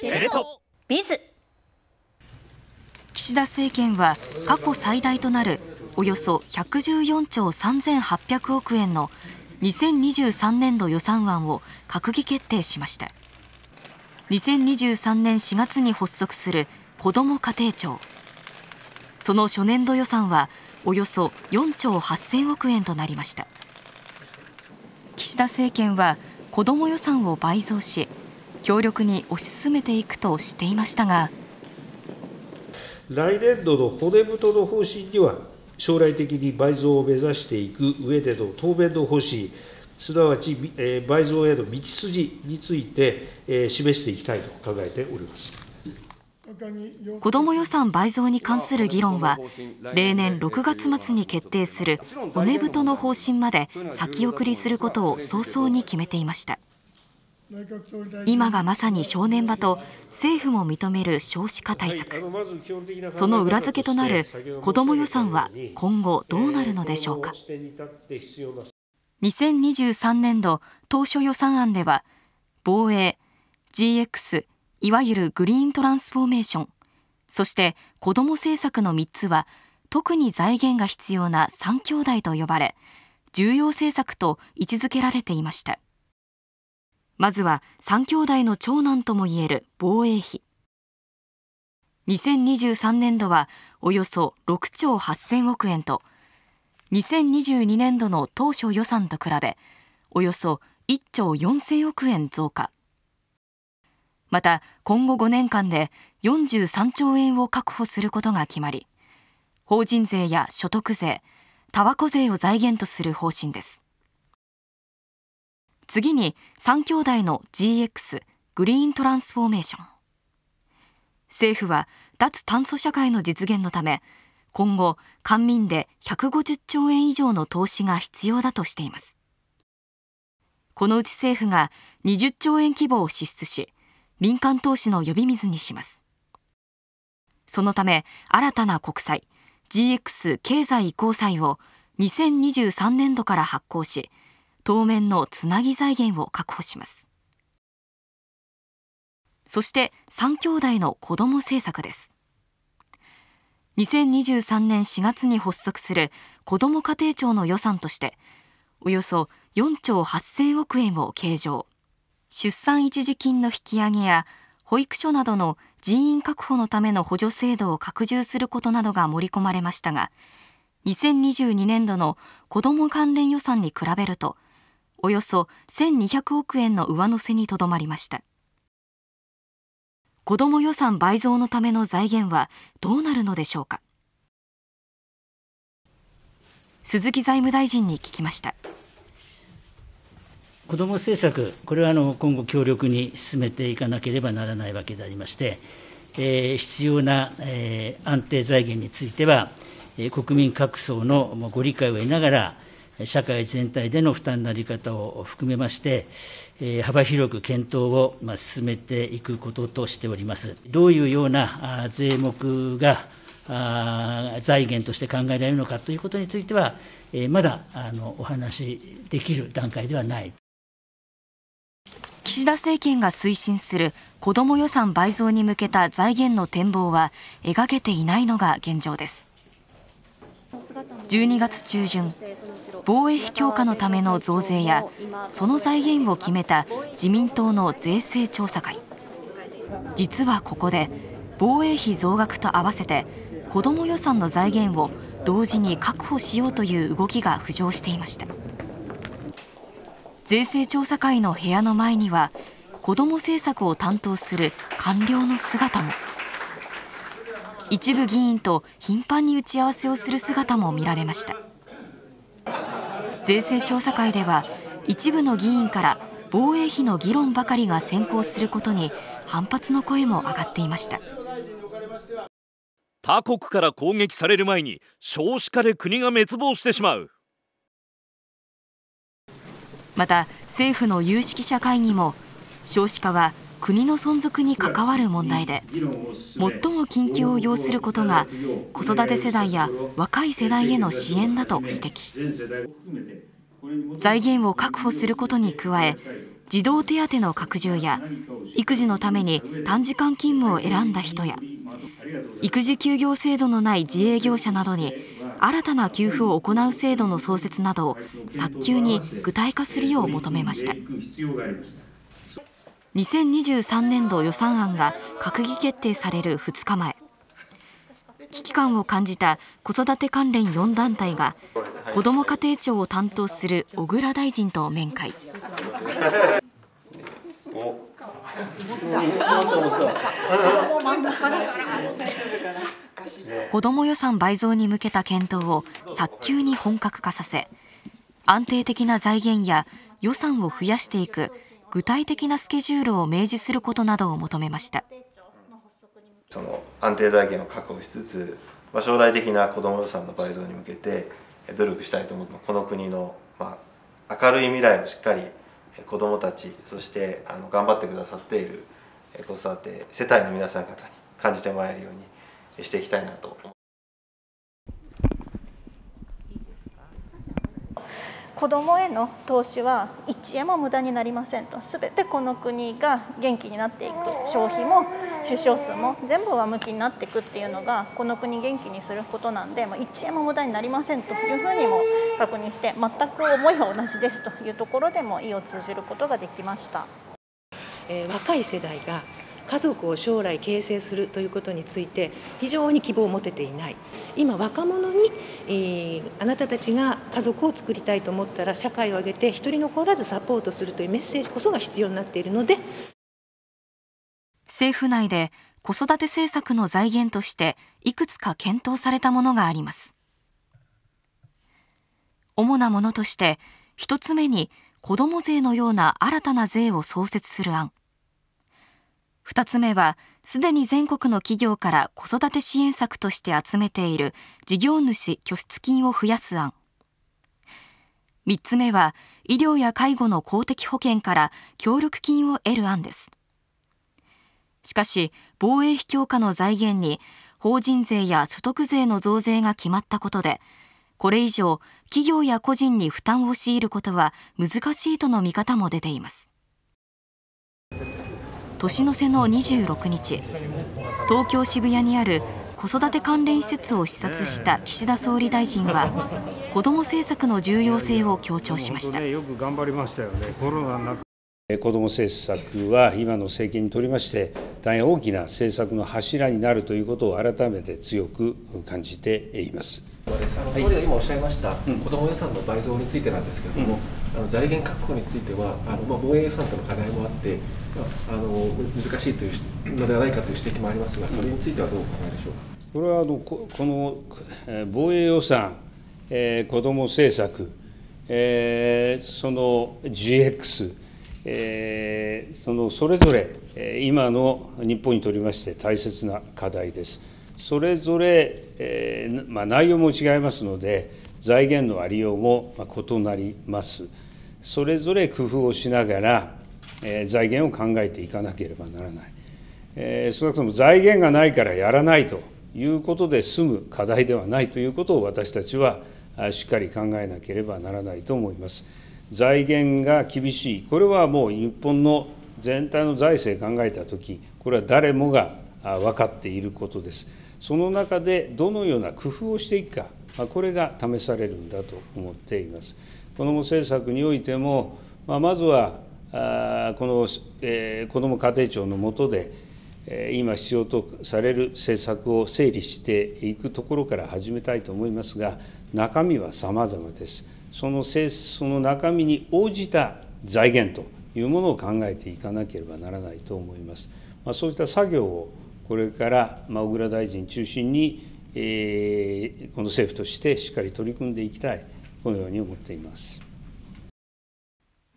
テレ東ビズ岸田政権は過去最大となるおよそ114兆3800億円の2023年度予算案を閣議決定しました2023年4月に発足するこども家庭庁その初年度予算はおよそ4兆8000億円となりました岸田政権は子ども予算を倍増し強力に推し進めていくとしていましたが来年度の骨太の方針には将来的に倍増を目指していく上での当面の方針すなわち倍増への道筋について示していきたいと考えております子ども予算倍増に関する議論は例年6月末に決定する骨太の方針まで先送りすることを早々に決めていました。今がまさに正念場と政府も認める少子化対策、その裏付けとなる子ども予算は今後どうなるのでしょうか2023年度当初予算案では防衛 GX いわゆるグリーントランスフォーメーションそして子ども政策の3つは特に財源が必要な3兄弟と呼ばれ重要政策と位置づけられていました。まずは3兄弟の長男ともいえる防衛費。2023年度はおよそ6兆8000億円と、2022年度の当初予算と比べ、およそ1兆4000億円増加。また、今後5年間で43兆円を確保することが決まり、法人税や所得税、たばこ税を財源とする方針です。次に3兄弟の GX グリーントランスフォーメーション政府は脱炭素社会の実現のため今後官民で150兆円以上の投資が必要だとしていますこのうち政府が20兆円規模を支出し民間投資の呼び水にしますそのため新たな国債 GX 経済移行債を2023年度から発行し当面のつなぎ財源を確保しますそして3兄弟の子ども政策です2023年4月に発足する子ども家庭庁の予算としておよそ4兆8000億円を計上出産一時金の引き上げや保育所などの人員確保のための補助制度を拡充することなどが盛り込まれましたが2022年度の子ども関連予算に比べるとおよそ1200億円の上乗せにとどまりました子ども予算倍増のための財源はどうなるのでしょうか鈴木財務大臣に聞きました子ども政策、これはあの今後、強力に進めていかなければならないわけでありまして、えー、必要な、えー、安定財源については、え国民各層のご理解を得ながら、社会全体での負担の在り方を含めまして、幅広く検討を進めていくこととしております。どういうような税目が財源として考えられるのかということについては、まだあのお話しできる段階ではない。岸田政権が推進する子ども予算倍増に向けた財源の展望は描けていないのが現状です12月中旬防衛費強化のための増税やその財源を決めた自民党の税制調査会実はここで防衛費増額と合わせて子ども予算の財源を同時に確保しようという動きが浮上していました税制調査会の部屋の前には子ども政策を担当する官僚の姿も一部議員と頻繁に打ち合わせをする姿も見られました税制調査会では一部の議員から防衛費の議論ばかりが先行することに反発の声も上がっていました他国から攻撃される前に少子化で国が滅亡してしまうまた政府の有識者会議も少子化は国の存続に関わる問題で最も緊急を要することが子育て世代や若い世代への支援だと指摘財源を確保することに加え児童手当の拡充や育児のために短時間勤務を選んだ人や育児休業制度のない自営業者などに新たな給付を行う制度の創設などを早急に具体化するよう求めました。2023年度予算案が閣議決定される2日前危機感を感じた子育て関連4団体がこども家庭庁を担当する小倉大臣と面会子ども予算倍増に向けた検討を早急に本格化させ安定的な財源や予算を増やしていく具体的なスケジュールを明示することなどを求めましたその安定財源を確保しつつ、まあ、将来的な子ども予算の倍増に向けて努力したいと思うこの国の、まあ、明るい未来をしっかり子どもたちそしてあの頑張ってくださっている子育て世帯の皆さん方に感じてもらえるようにしていきたいなと思います。子どもへの投資は1円も無駄になりませんと全てこの国が元気になっていく消費も出生数も全部上向きになっていくっていうのがこの国元気にすることなんで、ま1円も無駄になりませんというふうにも確認して全く思いは同じですというところでも意を通じることができました。えー、若い世代が家族を将来形成するということについて非常に希望を持てていない今若者に、えー、あなたたちが家族を作りたいと思ったら社会を挙げて一人残らずサポートするというメッセージこそが必要になっているので政府内で子育て政策の財源としていくつか検討されたものがあります主なものとして1つ目に子ども税のような新たな税を創設する案2つ目は、すでに全国の企業から子育て支援策として集めている事業主拠出金を増やす案。3つ目は、医療や介護の公的保険から協力金を得る案です。しかし、防衛費強化の財源に、法人税や所得税の増税が決まったことで、これ以上、企業や個人に負担を強いることは難しいとの見方も出ています。年の瀬の26日東京渋谷にある子育て関連施設を視察した岸田総理大臣は子ども政策の重要性を強調しました。よく頑張りましたよねコロナ子ども政策は今の政権にとりまして大変大きな政策の柱になるということを改めて強く感じています。総理が今おっしゃいました、子ども予算の倍増についてなんですけれども、あの財源確保については、あのまあ、防衛予算との課題もあって、まあ、あの難しいというのではないかという指摘もありますが、それについてはどうお考えでしょうか。これはあのこの防衛予算、えー、子ども政策、えー、その GX、えー、そのそれぞれ、今の日本にとりまして大切な課題です。それぞれ、えー、まあ、内容も違いますので財源のありようも異なりますそれぞれ工夫をしながら、えー、財源を考えていかなければならない、えー、少なくとも財源がないからやらないということで済む課題ではないということを私たちはしっかり考えなければならないと思います。財源が厳しい、これはもう日本の全体の財政考えたとき、これは誰もが分かっていることです。その中でどのような工夫をしていくか、まあ、これが試されるんだと思っています。子ども政策においても、まあ、まずはあこの、えー、子ども家庭庁の下で、え今必要とされる政策を整理していくところから始めたいと思いますが、中身は様々です。そのその中身に応じた財源というものを考えていかなければならないと思います。まあ、そういった作業をこれから、ま小倉大臣中心に、えー、この政府としてしっかり取り組んでいきたい、このように思っています。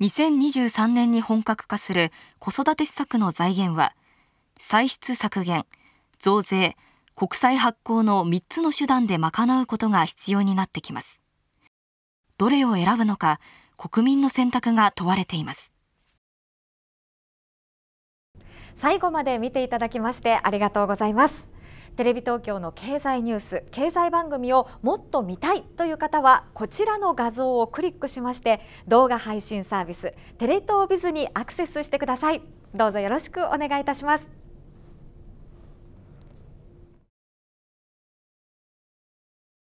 2023年に本格化する子育て施策の財源は、歳出削減、増税、国債発行の3つの手段で賄うことが必要になってきます。どれを選ぶのか、国民の選択が問われています。最後まで見ていただきましてありがとうございますテレビ東京の経済ニュース経済番組をもっと見たいという方はこちらの画像をクリックしまして動画配信サービステレ東ビズにアクセスしてくださいどうぞよろしくお願いいたします